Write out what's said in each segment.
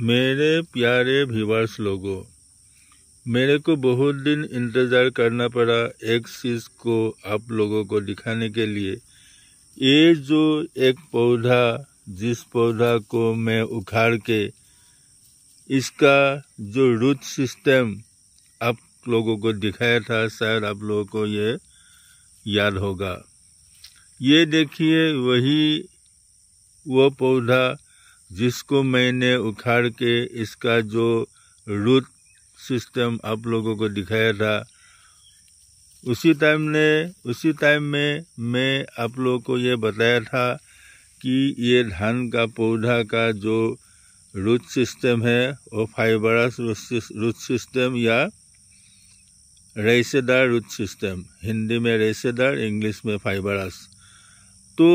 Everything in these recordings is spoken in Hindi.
मेरे प्यारे भिवास लोगों मेरे को बहुत दिन इंतज़ार करना पड़ा एक चीज़ को आप लोगों को दिखाने के लिए ये जो एक पौधा जिस पौधा को मैं उखाड़ के इसका जो रूट सिस्टम आप लोगों को दिखाया था शायद आप लोगों को ये याद होगा ये देखिए वही वो पौधा जिसको मैंने उखाड़ के इसका जो रूट सिस्टम आप लोगों को दिखाया था उसी टाइम ने उसी टाइम में मैं आप लोगों को ये बताया था कि ये धान का पौधा का जो रूट सिस्टम है वो फाइबरस रूट सिस्टम या रेसेदार रूट सिस्टम हिंदी में रेसेदार इंग्लिश में फाइबरस तो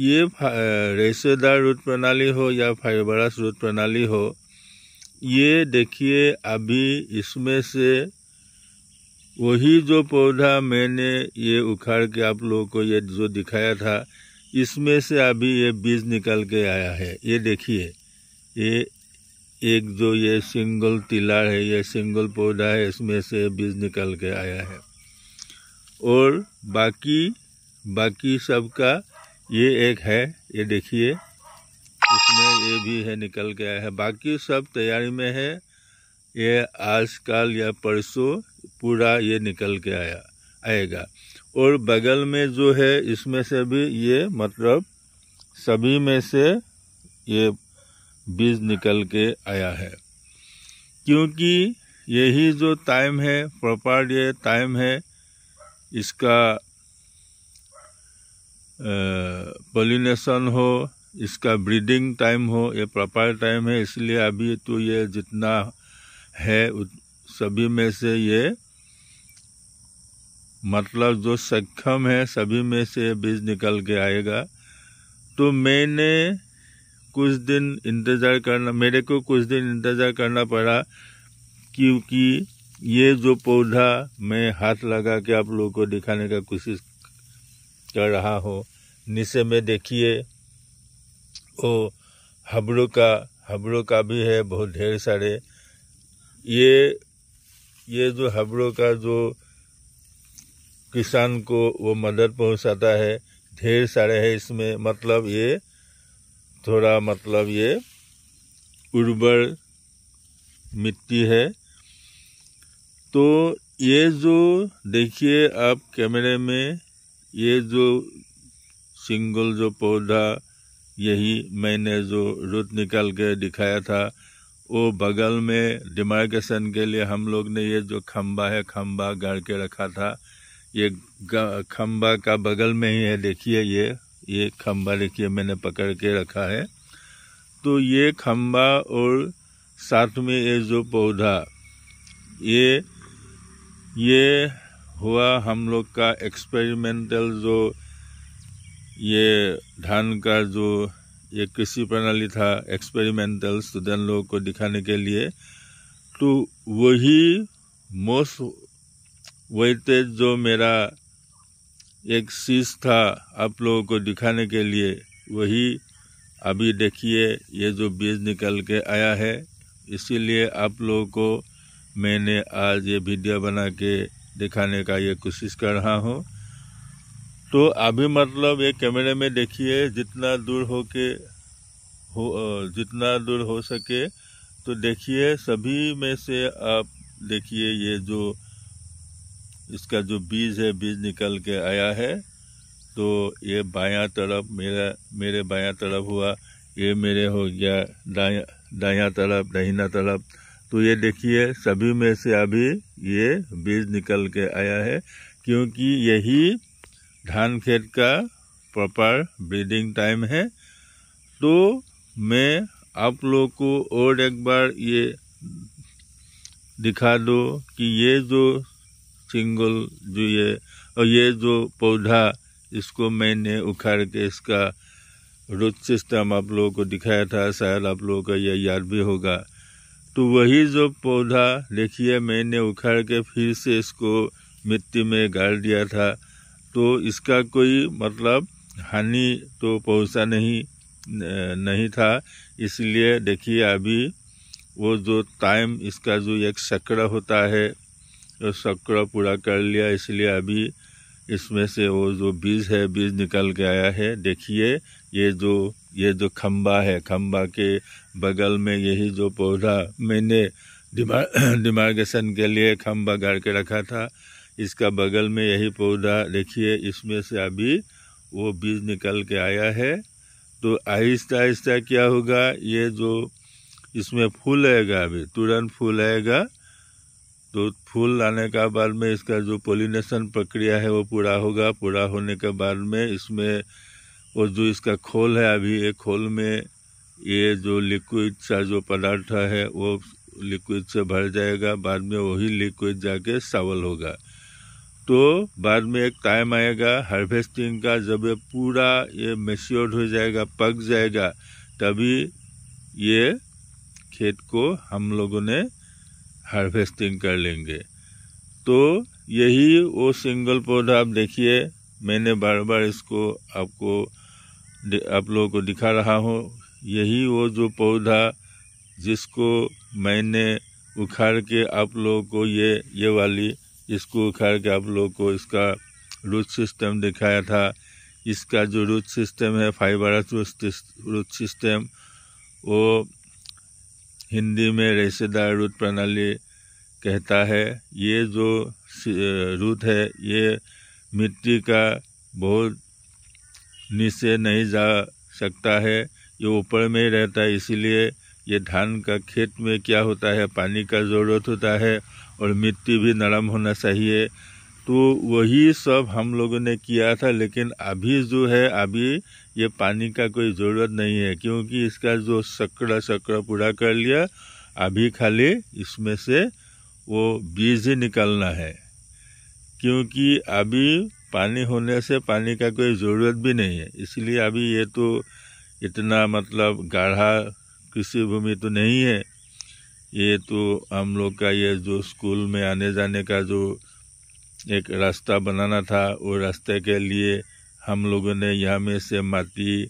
ये रेशेदार रूट प्रणाली हो या फाइबरस रूट प्रणाली हो ये देखिए अभी इसमें से वही जो पौधा मैंने ये उखाड़ के आप लोगों को ये जो दिखाया था इसमें से अभी ये बीज निकल के आया है ये देखिए ये एक जो ये सिंगल तिलार है ये सिंगल पौधा है इसमें से बीज निकल के आया है और बाकी बाकी सबका ये एक है ये देखिए इसमें ये भी है निकल गया है बाकी सब तैयारी में है ये आज कल या परसों पूरा ये निकल के आया आएगा और बगल में जो है इसमें से भी ये मतलब सभी में से ये बीज निकल के आया है क्योंकि यही जो टाइम है प्रॉपर ये टाइम है इसका पोलिनेशन हो इसका ब्रीडिंग टाइम हो ये प्रॉपर टाइम है इसलिए अभी तो ये जितना है सभी में से ये मतलब जो सक्षम है सभी में से बीज निकल के आएगा तो मैंने कुछ दिन इंतज़ार करना मेरे को कुछ दिन इंतज़ार करना पड़ा क्योंकि ये जो पौधा मैं हाथ लगा के आप लोगों को दिखाने का कोशिश कर रहा हूँ नीचे में देखिए वो हबड़ों का हबरों का भी है बहुत ढेर सारे ये ये जो हबड़ों का जो किसान को वो मदद पहुंचाता है ढेर सारे है इसमें मतलब ये थोड़ा मतलब ये उर्वर मिट्टी है तो ये जो देखिए आप कैमरे में ये जो सिंगल जो पौधा यही मैंने जो रुत निकाल के दिखाया था वो बगल में डिमार्केशन के लिए हम लोग ने ये जो खम्बा है खम्बा गाड़ के रखा था ये खम्बा का बगल में ही है देखिए ये ये खम्बा देखिए मैंने पकड़ के रखा है तो ये खम्बा और साथ में ये जो पौधा ये ये हुआ हम लोग का एक्सपेरिमेंटल जो ये धान का जो ये कृषि प्रणाली था एक्सपेरिमेंटल स्टूडेंट लोगों को दिखाने के लिए तो वही मोस्ट वेटेज जो मेरा एक चीज था आप लोगों को दिखाने के लिए वही अभी देखिए ये जो बीज निकल के आया है इसीलिए आप लोगों को मैंने आज ये वीडियो बना के दिखाने का ये कोशिश कर रहा हूँ तो अभी मतलब ये कैमरे में देखिए जितना दूर हो के हो जितना दूर हो सके तो देखिए सभी में से आप देखिए ये जो इसका जो बीज है बीज निकल के आया है तो ये बायां तरफ मेरा मेरे बायां तरफ हुआ ये मेरे हो गया दाया दाया तरफ दहीना तरफ तो ये देखिए सभी में से अभी ये बीज निकल के आया है क्योंकि यही धान खेत का प्रॉपर ब्रीडिंग टाइम है तो मैं आप लोग को और एक बार ये दिखा दो कि ये जो सिंगल जो ये और ये जो पौधा इसको मैंने उखाड़ के इसका रुच सिस्टम आप लोगों को दिखाया था शायद आप लोगों का यह याद भी होगा तो वही जो पौधा देखिए मैंने उखाड़ के फिर से इसको मिट्टी में गाड़ दिया था तो इसका कोई मतलब हानि तो पहुंचा नहीं नहीं था इसलिए देखिए अभी वो जो टाइम इसका जो एक शक्र होता है वो तो शक्र पूरा कर लिया इसलिए अभी इसमें से वो जो बीज है बीज निकल के आया है देखिए ये जो ये जो खम्बा है खम्बा के बगल में यही जो पौधा मैंने डिमार्गेशन के लिए खम्बा गाड़ के रखा था इसका बगल में यही पौधा देखिए इसमें से अभी वो बीज निकल के आया है तो आहिस्ता आहिस्ता क्या होगा ये जो इसमें फूल आएगा अभी तुरंत फूल आएगा तो फूल लाने का बाद में इसका जो पोलिनेशन प्रक्रिया है वो पूरा होगा पूरा होने के बाद में इसमें वो जो इसका खोल है अभी ये खोल में ये जो लिक्विड सा जो पदार्थ है वो लिक्विड से भर जाएगा बाद में वही लिक्विड जाके सावल होगा तो बाद में एक टाइम आएगा हार्वेस्टिंग का जब ये पूरा ये मेस्योर्ड हो जाएगा पक जाएगा तभी ये खेत को हम लोगों ने हार्वेस्टिंग कर लेंगे तो यही वो सिंगल पौधा आप देखिए मैंने बार बार इसको आपको आप लोगों को दिखा रहा हूँ यही वो जो पौधा जिसको मैंने उखाड़ के आप लोगों को ये ये वाली इसको उखाड़ के आप लोगों को इसका रूट सिस्टम दिखाया था इसका जो रूट सिस्टम है फाइबरस रूट सिस्टम वो हिंदी में रेशेदार रूट प्रणाली कहता है ये जो रूट है ये मिट्टी का बहुत नीचे नहीं जा सकता है ये ऊपर में ही रहता है इसीलिए ये धान का खेत में क्या होता है पानी का ज़रूरत होता है और मिट्टी भी नरम होना चाहिए तो वही सब हम लोगों ने किया था लेकिन अभी जो है अभी ये पानी का कोई ज़रूरत नहीं है क्योंकि इसका जो सकड़ा सकड़ा पूरा कर लिया अभी खाली इसमें से वो बीज ही निकलना है क्योंकि अभी पानी होने से पानी का कोई ज़रूरत भी नहीं है इसलिए अभी ये तो इतना मतलब गाढ़ा कृषि भूमि तो नहीं है ये तो हम लोग का ये जो स्कूल में आने जाने का जो एक रास्ता बनाना था वो रास्ते के लिए हम लोगों ने यहाँ में से माटी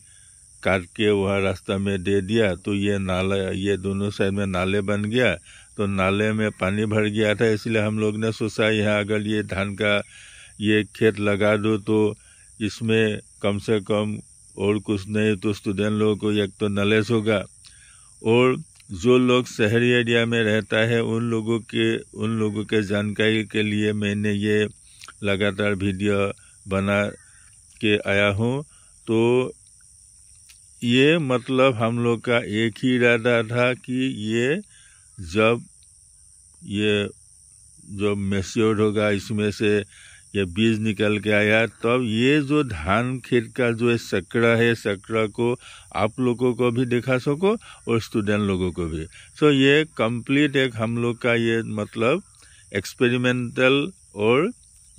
काट के वह रास्ता में दे दिया तो ये नाला ये दोनों साइड में नाले बन गया तो नाले में पानी भर गया था इसलिए हम लोग ने सोचा यहाँ अगर ये धान का ये खेत लगा दो तो इसमें कम से कम और कुछ नहीं तो स्टूडेंट लोगों को एक तो नलेस होगा और जो लोग शहरी एरिया में रहता है उन लोगों के उन लोगों के जानकारी के लिए मैंने ये लगातार वीडियो बना के आया हूँ तो ये मतलब हम लोग का एक ही इरादा था कि ये जब ये जब मेस्योर होगा इसमें से ये बीज निकल के आया तब तो ये जो धान खेत का जो है सकड़ा है सकड़ा को आप लोगों को भी दिखा सको और स्टूडेंट लोगों को भी सो so, ये कंप्लीट एक हम लोग का ये मतलब एक्सपेरिमेंटल और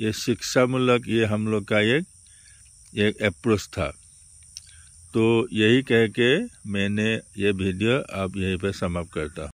ये शिक्षामूलक ये हम लोग का एक एक अप्रोच था तो यही कह के मैंने ये वीडियो आप यहीं पर समाप्त करता हूँ